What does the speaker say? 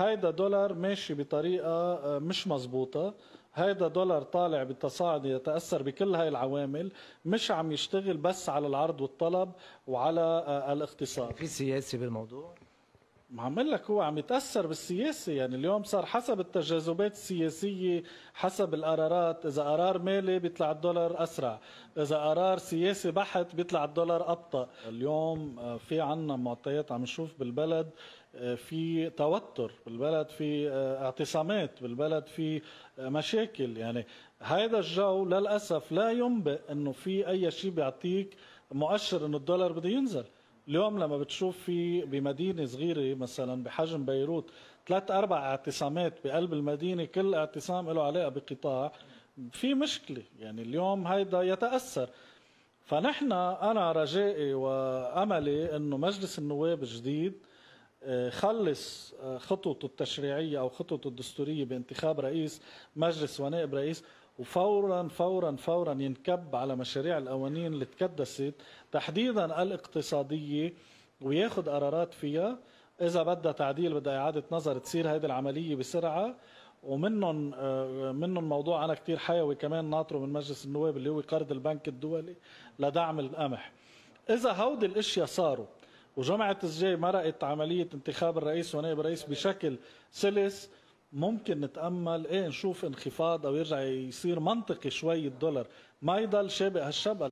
هيدا دولار ماشي بطريقه آه، مش مزبوطه هيدا دولار طالع بالتصاعد يتاثر بكل هاي العوامل مش عم يشتغل بس على العرض والطلب وعلى آه، الاقتصاد في سياسي بالموضوع ما عم لك هو عم يتاثر بالسياسه يعني اليوم صار حسب التجاذبات السياسيه حسب القرارات اذا قرار مالي بيطلع الدولار اسرع اذا قرار سياسي بحت بيطلع الدولار ابطا اليوم آه، في عنا معطيات عم نشوف بالبلد آه، في توتر بالبلد في آه، اعتصامات بالبلد في مشاكل يعني هذا الجو للاسف لا ينبئ انه في اي شيء بيعطيك مؤشر انه الدولار بده ينزل اليوم لما بتشوف في بمدينه صغيره مثلا بحجم بيروت ثلاث اربع اعتصامات بقلب المدينه كل اعتصام له علاقه بقطاع في مشكله يعني اليوم هيدا يتاثر فنحن انا رجائي واملي انه مجلس النواب الجديد آه، خلص آه، خطوته التشريعيه او خطوته الدستوريه بانتخاب رئيس مجلس ونائب رئيس وفورا فورا فورا ينكب على مشاريع القوانين اللي تكدست تحديدا الاقتصاديه وياخذ قرارات فيها اذا بدها تعديل بدها اعاده نظر تصير هذه العمليه بسرعه ومنهم آه، منهم موضوع انا كثير حيوي كمان ناطره من مجلس النواب اللي هو قرض البنك الدولي لدعم القمح اذا هودي الاشياء صاروا وجمعه الجاي مرقت عمليه انتخاب الرئيس ونائب الرئيس بشكل سلس ممكن نتامل ايه نشوف انخفاض او يرجع يصير منطقي شوي الدولار ما يضل شابق هالشبل